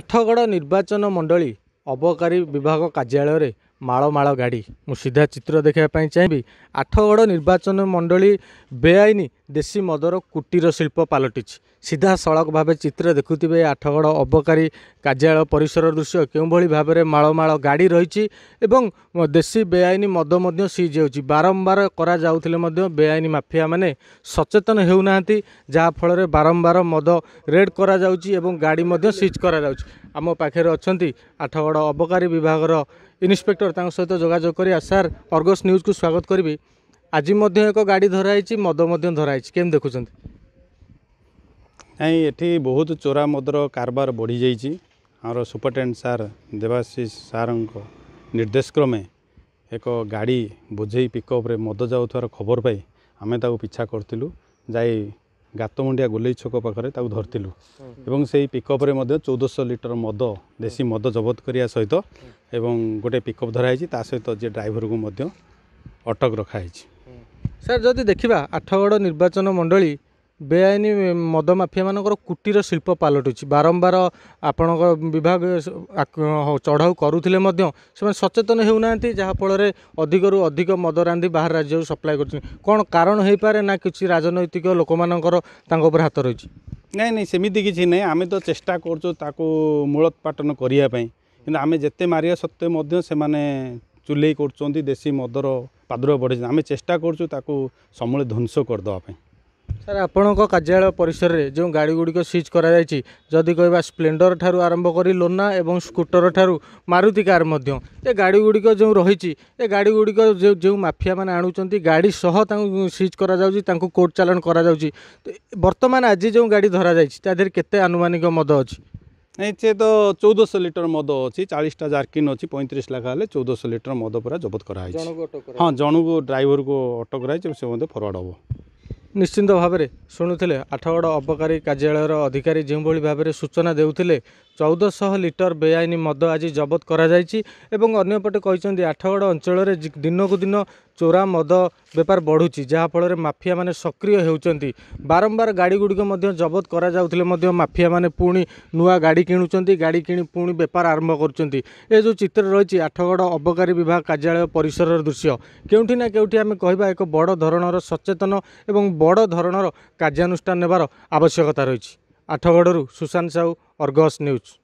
ଆଠଗଡ଼ ନିର୍ବାଚନ ମଣ୍ଡଳୀ ଅବକାରୀ ବିଭାଗ କାର୍ଯ୍ୟାଳୟରେ ମାଳ ମାଳ ଗାଡ଼ି ମୁଁ ସିଧା ଚିତ୍ର ଦେଖିବା ପାଇଁ ଚାହିଁବି ଆଠଗଡ଼ ନିର୍ବାଚନ ମଣ୍ଡଳୀ ବେଆଇନ ଦେଶୀ ମଦର କୁଟୀର ଶିଳ୍ପ ପାଲଟିଛି ସିଧାସଳଖ ଭାବେ ଚିତ୍ର ଦେଖୁଥିବେ ଆଠଗଡ଼ ଅବକାରୀ କାର୍ଯ୍ୟାଳୟ ପରିସର ଦୃଶ୍ୟ କେଉଁଭଳି ଭାବରେ ମାଳମାଳ ଗାଡ଼ି ରହିଛି ଏବଂ ଦେଶୀ ବେଆଇନ ମଦ ମଧ୍ୟ ସିଜ୍ ହେଉଛି ବାରମ୍ବାର କରାଯାଉଥିଲେ ମଧ୍ୟ ବେଆଇନ ମାଫିଆମାନେ ସଚେତନ ହେଉନାହାନ୍ତି ଯାହାଫଳରେ ବାରମ୍ବାର ମଦ ରେଡ୍ କରାଯାଉଛି ଏବଂ ଗାଡ଼ି ମଧ୍ୟ ସିଜ୍ କରାଯାଉଛି ଆମ ପାଖରେ ଅଛନ୍ତି ଆଠଗଡ଼ ଅବକାରୀ ବିଭାଗର ইন্সপেক্টর তাঙ্ সহ যোগাযোগ করে সার অর্গস নিউজকু স্বাগত করবি আজি মধ্য এক গাড়ি ধরা হয়েছি মদ মধ্য ধরা হয়েছি কেমন দেখুছেন ନାଇଁ ଏଠି ବହୁତ ଚୋରା ମଦର କାରବାର ବଢ଼ିଯାଇଛି ଆମର ସୁପରିଟେଣ୍ଡେଣ୍ଟ ସାର୍ ଦେବାଶିଷ ସାର୍ଙ୍କ ନିର୍ଦ୍ଦେଶକ୍ରମେ ଏକ ଗାଡ଼ି ବୋଝେଇ ପିକଅପ୍ରେ ମଦ ଯାଉଥିବାର ଖବର ପାଇ ଆମେ ତାକୁ ପିଛା କରିଥିଲୁ ଯାଇ ଗାତମୁଣ୍ଡିଆ ଗୋଲେଇ ଛକ ପାଖରେ ତାକୁ ଧରିଥିଲୁ ଏବଂ ସେଇ ପିକଅପ୍ରେ ମଧ୍ୟ ଚଉଦଶହ ଲିଟର ମଦ ଦେଶୀ ମଦ ଜବତ କରିବା ସହିତ ଏବଂ ଗୋଟେ ପିକଅପ୍ ଧରାହେଇଛି ତା ସହିତ ଯିଏ ଡ୍ରାଇଭରକୁ ମଧ୍ୟ ଅଟକ ରଖାହେଇଛି ସାର୍ ଯଦି ଦେଖିବା ଆଠଗଡ଼ ନିର୍ବାଚନ ମଣ୍ଡଳୀ ବେଆଇନ ମଦ ମାଫିଆମାନଙ୍କର କୁଟୀର ଶିଳ୍ପ ପାଲଟୁଛି ବାରମ୍ବାର ଆପଣଙ୍କ ବିଭାଗ ଚଢ଼ାଉ କରୁଥିଲେ ମଧ୍ୟ ସେମାନେ ସଚେତନ ହେଉନାହାନ୍ତି ଯାହାଫଳରେ ଅଧିକରୁ ଅଧିକ ମଦ ରାନ୍ଧି ବାହାର ରାଜ୍ୟକୁ ସପ୍ଲାଏ କରୁଛନ୍ତି କ'ଣ କାରଣ ହେଇପାରେ ନା କିଛି ରାଜନୈତିକ ଲୋକମାନଙ୍କର ତାଙ୍କ ଉପରେ ହାତ ରହିଛି ନାଇଁ ନାଇଁ ସେମିତି କିଛି ନାହିଁ ଆମେ ତ ଚେଷ୍ଟା କରୁଛୁ ତାକୁ ମୂଳୋତ୍ପାଟନ କରିବା ପାଇଁ କିନ୍ତୁ ଆମେ ଯେତେ ମାରିବା ସତ୍ତ୍ୱେ ମଧ୍ୟ ସେମାନେ ଚୁଲେଇ କରୁଛନ୍ତି ଦେଶୀ ମଦର ପାଦୁର ବଢ଼େଇଛନ୍ତି ଆମେ ଚେଷ୍ଟା କରୁଛୁ ତାକୁ ସମୂଳେ ଧ୍ୱଂସ କରିଦେବା ପାଇଁ ସାର୍ ଆପଣଙ୍କ କାର୍ଯ୍ୟାଳୟ ପରିସରରେ ଯେଉଁ ଗାଡ଼ିଗୁଡ଼ିକ ସିଜ୍ କରାଯାଇଛି ଯଦି କହିବା ସ୍ପ୍ଲେଣ୍ଡର ଠାରୁ ଆରମ୍ଭ କରି ଲୋନା ଏବଂ ସ୍କୁଟର ଠାରୁ ମାରୁତି କାର୍ ମଧ୍ୟ ଏ ଗାଡ଼ିଗୁଡ଼ିକ ଯେଉଁ ରହିଛି ଏ ଗାଡ଼ିଗୁଡ଼ିକ ଯେଉଁ ଯେଉଁ ମାଫିଆମାନେ ଆଣୁଛନ୍ତି ଗାଡ଼ି ସହ ତାଙ୍କୁ ସିଜ୍ କରାଯାଉଛି ତାଙ୍କୁ କୋର୍ଟ ଚାଲାଣ କରାଯାଉଛି ବର୍ତ୍ତମାନ ଆଜି ଯେଉଁ ଗାଡ଼ି ଧରାଯାଇଛି ତା ଦେହରେ କେତେ ଆନୁମାନିକ ମଦ ଅଛି ନାଇଁ ସେ ତ ଚଉଦଶହ ଲିଟର ମଦ ଅଛି ଚାଳିଶଟା ଜାର୍କିନ୍ ଅଛି ପଇଁତିରିଶ ଲାଖ ହେଲେ ଚଉଦଶହ ଲିଟର ମଦ ପୁରା ଜବତ କରାହେଇଛି ହଁ ଜଣକୁ ଡ୍ରାଇଭରକୁ ଅଟକ କରାଯାଇଛି ସେ ମଧ୍ୟ ଫରୱାର୍ଡ଼ ହେବ ନିଶ୍ଚିନ୍ତ ଭାବରେ ଶୁଣୁଥିଲେ ଆଠଗଡ଼ ଅବକାରୀ କାର୍ଯ୍ୟାଳୟର ଅଧିକାରୀ ଯେଉଁଭଳି ଭାବରେ ସୂଚନା ଦେଉଥିଲେ ଚଉଦଶହ ଲିଟର ବେଆଇନ ମଦ ଆଜି ଜବତ କରାଯାଇଛି ଏବଂ ଅନ୍ୟପଟେ କହିଛନ୍ତି ଆଠଗଡ଼ ଅଞ୍ଚଳରେ ଦିନକୁ ଦିନ ଚୋରା ମଦ ବେପାର ବଢ଼ୁଛି ଯାହାଫଳରେ ମାଫିଆମାନେ ସକ୍ରିୟ ହେଉଛନ୍ତି ବାରମ୍ବାର ଗାଡ଼ିଗୁଡ଼ିକ ମଧ୍ୟ ଜବତ କରାଯାଉଥିଲେ ମଧ୍ୟ ମାଫିଆମାନେ ପୁଣି ନୂଆ ଗାଡ଼ି କିଣୁଛନ୍ତି ଗାଡ଼ି କିଣି ପୁଣି ବେପାର ଆରମ୍ଭ କରୁଛନ୍ତି ଏ ଯେଉଁ ଚିତ୍ର ରହିଛି ଆଠଗଡ଼ ଅବକାରୀ ବିଭାଗ କାର୍ଯ୍ୟାଳୟ ପରିସରର ଦୃଶ୍ୟ କେଉଁଠି ନା କେଉଁଠି ଆମେ କହିବା ଏକ ବଡ଼ ଧରଣର ସଚେତନ ଏବଂ ବଡ଼ ଧରଣର କାର୍ଯ୍ୟାନୁଷ୍ଠାନ ନେବାର ଆବଶ୍ୟକତା ରହିଛି ଆଠଗଡ଼ରୁ ସୁଶାନ୍ତ ସାହୁ ଅର୍ଗସ୍ ନ୍ୟୁଜ୍